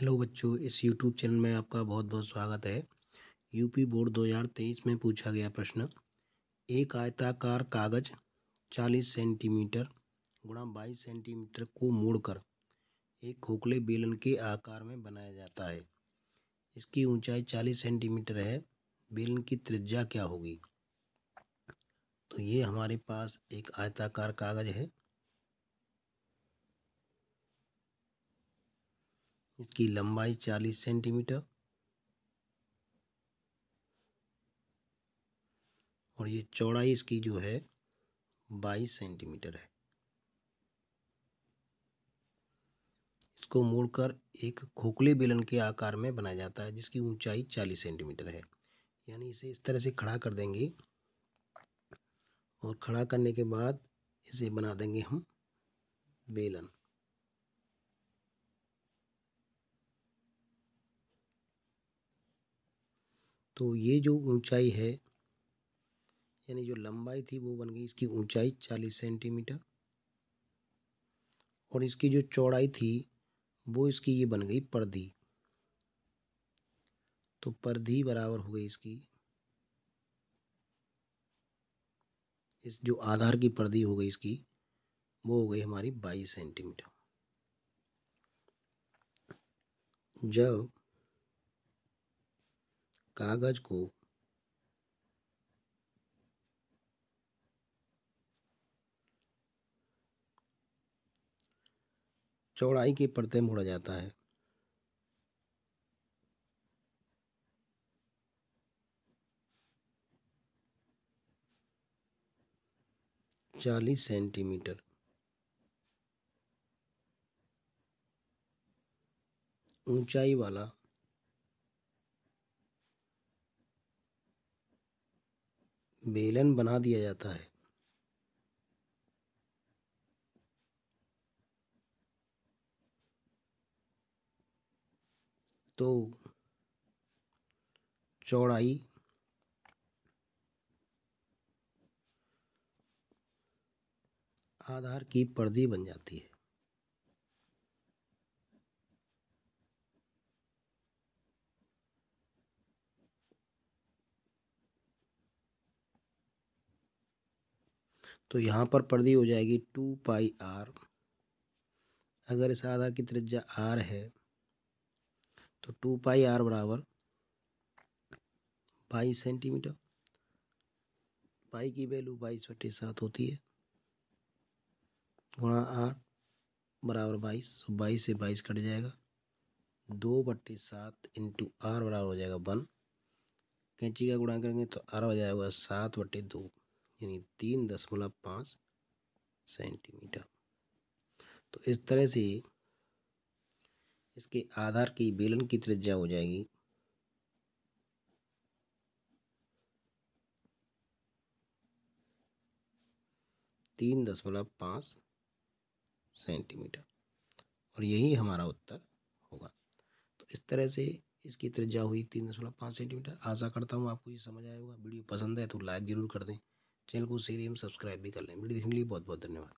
hello बच्चों इस YouTube channel में आपका बहुत बहुत स्वागत है यूपी बोर्ड 2023 में पूछा गया प्रश्न एक आयताकार कागज 40 सेंटीमीटर गुणा बाईस सेंटीमीटर को मोड़कर एक खोखले बेलन के आकार में बनाया जाता है इसकी ऊंचाई 40 सेंटीमीटर है बेलन की त्रिज्या क्या होगी तो ये हमारे पास एक आयताकार कागज है इसकी लंबाई चालीस सेंटीमीटर और ये चौड़ाई इसकी जो है बाईस सेंटीमीटर है इसको मोड़कर एक खोखले बेलन के आकार में बनाया जाता है जिसकी ऊंचाई चालीस सेंटीमीटर है यानी इसे इस तरह से खड़ा कर देंगे और खड़ा करने के बाद इसे बना देंगे हम बेलन तो ये जो ऊंचाई है यानी जो लंबाई थी वो बन गई इसकी ऊंचाई चालीस सेंटीमीटर और इसकी जो चौड़ाई थी वो इसकी ये बन गई पर्दी तो पर्दी बराबर हो गई इसकी इस जो आधार की पर्दी हो गई इसकी वो हो गई हमारी बाईस सेंटीमीटर जब कागज को चौड़ाई के परतें मोड़ा जाता है चालीस सेंटीमीटर ऊंचाई वाला बेलन बना दिया जाता है तो चौड़ाई आधार की पर्दी बन जाती है तो यहाँ पर पर्दी हो जाएगी टू पाई आर अगर इस आधार की त्रिज्या आर है तो टू पाई आर बराबर बाईस सेंटीमीटर पाई की वैल्यू बाईस बटे सात होती है गुणा आर बराबर बाईस तो बाईस से बाईस कट जाएगा दो बटे सात इंटू आर बराबर हो जाएगा वन कैंची का गुणा करेंगे तो आर हो जाएगा सात बटे दो यानी तीन दशमलव पाँच सेंटीमीटर तो इस तरह से इसके आधार की बेलन की त्रिज्या हो जाएगी तीन दशमलव पाँच सेंटीमीटर और यही हमारा उत्तर होगा तो इस तरह से इसकी त्रिज्या हुई तीन दशमलव पाँच सेंटीमीटर आशा करता हूँ आपको ये समझ आया होगा वीडियो पसंद है तो लाइक ज़रूर कर दें चैनल को शेयर एवं सब्सक्राइब भी कर लें वीडियो देखने के लिए बहुत बहुत धन्यवाद